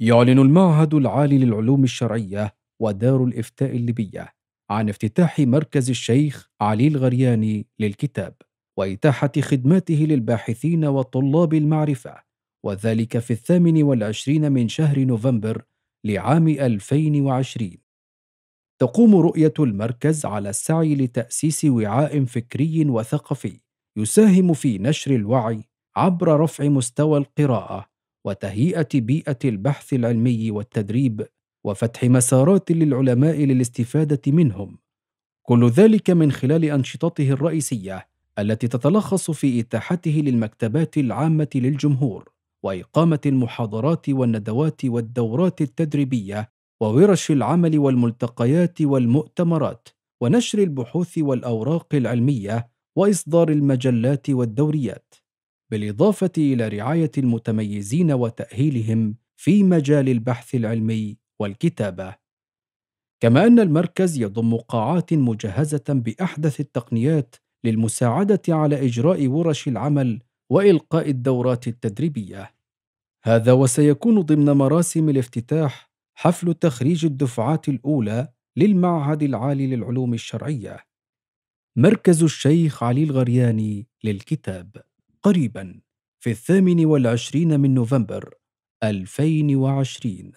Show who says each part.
Speaker 1: يعلن المعهد العالي للعلوم الشرعية ودار الإفتاء الليبية عن افتتاح مركز الشيخ علي الغرياني للكتاب وإتاحة خدماته للباحثين وطلاب المعرفة وذلك في الثامن والعشرين من شهر نوفمبر لعام 2020 تقوم رؤية المركز على السعي لتأسيس وعاء فكري وثقافي يساهم في نشر الوعي عبر رفع مستوى القراءة وتهيئه بيئه البحث العلمي والتدريب وفتح مسارات للعلماء للاستفاده منهم كل ذلك من خلال انشطته الرئيسيه التي تتلخص في اتاحته للمكتبات العامه للجمهور واقامه المحاضرات والندوات والدورات التدريبيه وورش العمل والملتقيات والمؤتمرات ونشر البحوث والاوراق العلميه واصدار المجلات والدوريات بالاضافه الى رعايه المتميزين وتاهيلهم في مجال البحث العلمي والكتابه كما ان المركز يضم قاعات مجهزه باحدث التقنيات للمساعده على اجراء ورش العمل والقاء الدورات التدريبيه هذا وسيكون ضمن مراسم الافتتاح حفل تخريج الدفعات الاولى للمعهد العالي للعلوم الشرعيه مركز الشيخ علي الغرياني للكتاب قريبا في الثامن والعشرين من نوفمبر 2020